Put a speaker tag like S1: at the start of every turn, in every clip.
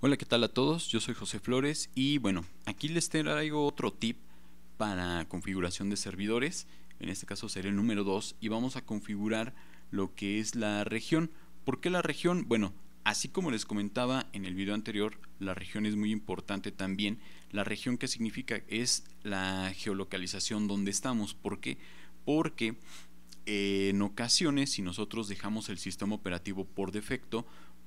S1: Hola, ¿qué tal a todos? Yo soy José Flores y bueno, aquí les traigo otro tip para configuración de servidores. En este caso sería el número 2 y vamos a configurar lo que es la región. ¿Por qué la región? Bueno, así como les comentaba en el video anterior, la región es muy importante también. La región que significa es la geolocalización donde estamos. ¿Por qué? Porque eh, en ocasiones si nosotros dejamos el sistema operativo por defecto,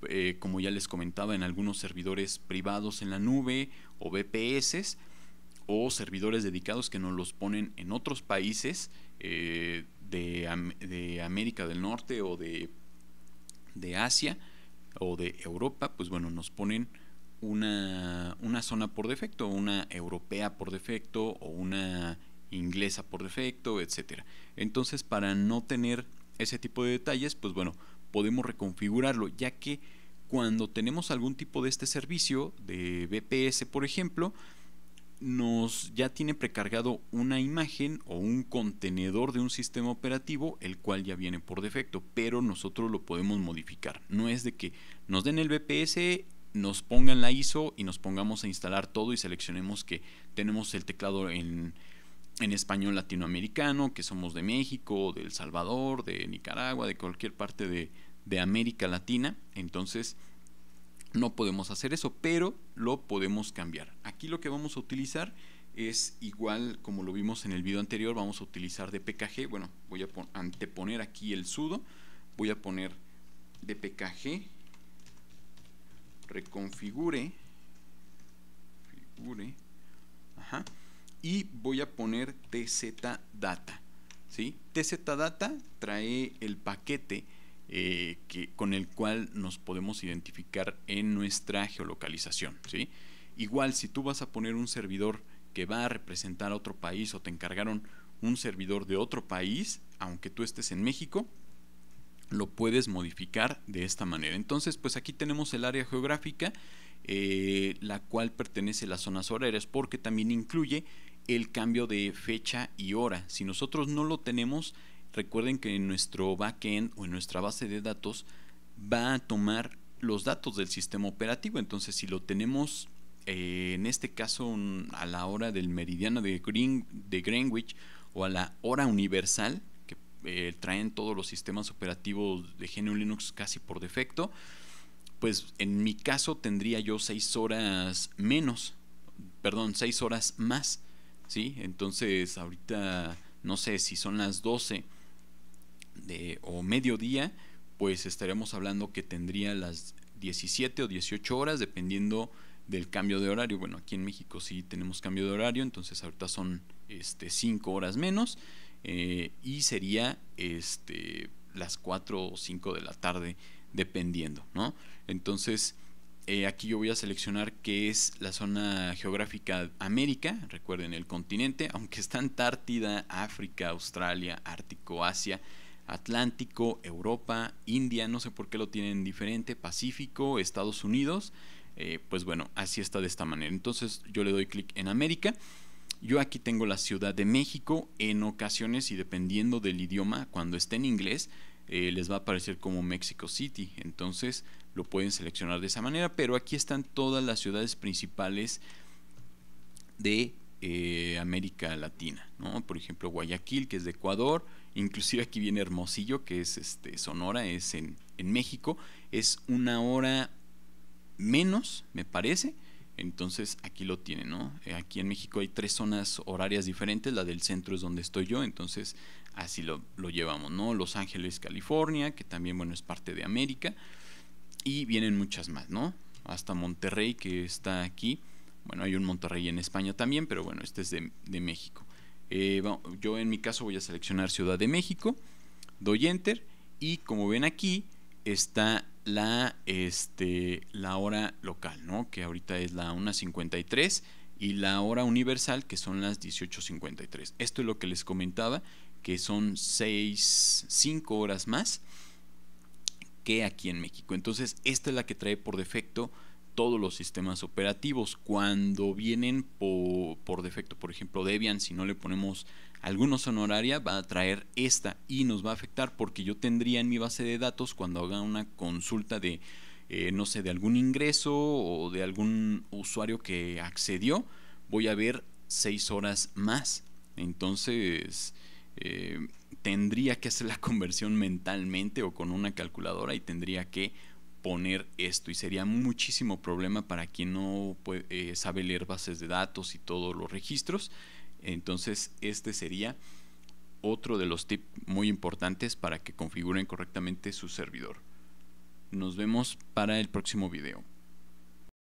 S1: eh, como ya les comentaba, en algunos servidores privados en la nube o VPS o servidores dedicados que nos los ponen en otros países eh, de, América del Norte o de, de, Asia o de Europa, pues bueno, nos ponen una, una zona por defecto, una europea por defecto o una inglesa por defecto, etcétera. Entonces, para no tener ese tipo de detalles, pues bueno, podemos reconfigurarlo, ya que cuando tenemos algún tipo de este servicio, de BPS por ejemplo, nos ya tiene precargado una imagen o un contenedor de un sistema operativo, el cual ya viene por defecto, pero nosotros lo podemos modificar. No es de que nos den el BPS, nos pongan la ISO y nos pongamos a instalar todo y seleccionemos que tenemos el teclado en en español latinoamericano, que somos de México, de El Salvador, de Nicaragua, de cualquier parte de, América Latina. Entonces, no podemos hacer eso, pero lo podemos cambiar. Aquí lo que vamos a utilizar es igual como lo vimos en el video anterior, vamos a utilizar DPKG. Bueno, voy a anteponer aquí el sudo, voy a poner DPKG, reconfigure, ajá, y voy a poner tzData Data. ¿sí? trae el paquete eh, que, con el cual nos podemos identificar en nuestra geolocalización. ¿sí? Igual si tú vas a poner un servidor que va a representar a otro país o te encargaron un servidor de otro país, aunque tú estés en México, lo puedes modificar de esta manera. Entonces, pues aquí tenemos el área geográfica, eh, la cual pertenece a las zonas horarias, porque también incluye el cambio de fecha y hora. Si nosotros no lo tenemos, recuerden que en nuestro backend o en nuestra base de datos va a tomar los datos del sistema operativo. Entonces, si lo tenemos eh, en este caso a la hora del meridiano de, de Greenwich o a la hora universal, que eh, traen todos los sistemas operativos de GNU Linux casi por defecto, pues en mi caso tendría yo 6 horas menos, perdón, 6 horas más. ¿sí? Entonces, ahorita no sé si son las 12 de, o mediodía, pues estaremos hablando que tendría las 17 o 18 horas, dependiendo del cambio de horario. Bueno, aquí en México sí tenemos cambio de horario, entonces ahorita son este, 5 horas menos eh, y sería este, las 4 o 5 de la tarde, dependiendo, ¿no? Entonces, eh, aquí yo voy a seleccionar que es la zona geográfica América, recuerden el continente, aunque está Antártida, África, Australia, Ártico, Asia, Atlántico, Europa, India, no sé por qué lo tienen diferente, Pacífico, Estados Unidos, eh, pues bueno, así está de esta manera. Entonces yo le doy clic en América. Yo aquí tengo la Ciudad de México, en ocasiones y dependiendo del idioma, cuando esté en inglés, eh, les va a aparecer como Mexico City. Entonces, lo pueden seleccionar de esa manera, pero aquí están todas las ciudades principales de eh, América Latina, ¿no? Por ejemplo, Guayaquil, que es de Ecuador, inclusive aquí viene Hermosillo, que es este, Sonora, es en, México, es una hora menos, me parece, entonces aquí lo tienen, ¿no? Eh, aquí en México hay tres zonas horarias diferentes, la del centro es donde estoy yo, entonces así lo, lo llevamos, ¿no? Los Ángeles, California, que también, bueno, es parte de América, y vienen muchas más, ¿no? Hasta Monterrey que está aquí. Bueno, hay un Monterrey en España también, pero bueno, este es de, México. Eh, yo en mi caso voy a seleccionar Ciudad de México, doy Enter y como ven aquí está la, este, la hora local, ¿no? Que ahorita es la 1.53 y la hora universal que son las 18.53. Esto es lo que les comentaba, que son 6, 5 horas más aquí en México. Entonces, esta es la que trae por defecto todos los sistemas operativos. Cuando vienen por, defecto, por ejemplo, Debian, si no le ponemos algunos honoraria, va a traer esta y nos va a afectar porque yo tendría en mi base de datos cuando haga una consulta de, eh, no sé, de algún ingreso o de algún usuario que accedió, voy a ver seis horas más. Entonces, eh, tendría que hacer la conversión mentalmente o con una calculadora y tendría que poner esto y sería muchísimo problema para quien no eh, sabe leer bases de datos y todos los registros. Entonces este sería otro de los tips muy importantes para que configuren correctamente su servidor. Nos vemos para el próximo video.